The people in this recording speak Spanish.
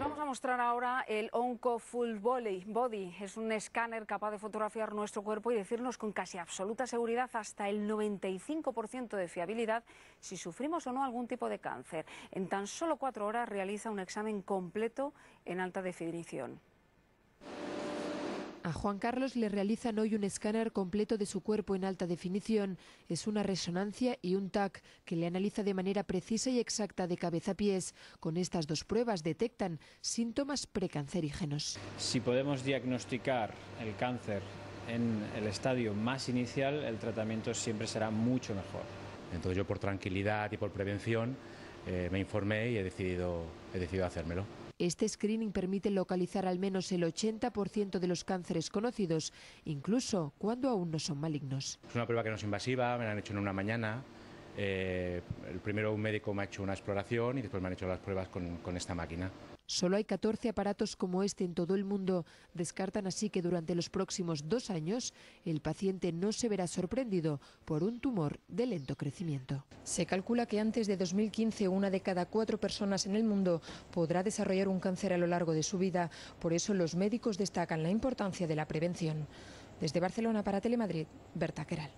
vamos a mostrar ahora el Onco Full Body. Es un escáner capaz de fotografiar nuestro cuerpo y decirnos con casi absoluta seguridad hasta el 95% de fiabilidad si sufrimos o no algún tipo de cáncer. En tan solo cuatro horas realiza un examen completo en alta definición. A Juan Carlos le realizan hoy un escáner completo de su cuerpo en alta definición. Es una resonancia y un TAC que le analiza de manera precisa y exacta de cabeza a pies. Con estas dos pruebas detectan síntomas precancerígenos. Si podemos diagnosticar el cáncer en el estadio más inicial, el tratamiento siempre será mucho mejor. Entonces yo por tranquilidad y por prevención eh, me informé y he decidido, he decidido hacérmelo. Este screening permite localizar al menos el 80% de los cánceres conocidos, incluso cuando aún no son malignos. Es una prueba que no es invasiva, me la han hecho en una mañana, eh, el primero un médico me ha hecho una exploración y después me han hecho las pruebas con, con esta máquina. Solo hay 14 aparatos como este en todo el mundo. Descartan así que durante los próximos dos años el paciente no se verá sorprendido por un tumor de lento crecimiento. Se calcula que antes de 2015 una de cada cuatro personas en el mundo podrá desarrollar un cáncer a lo largo de su vida. Por eso los médicos destacan la importancia de la prevención. Desde Barcelona para Telemadrid, Berta Queral.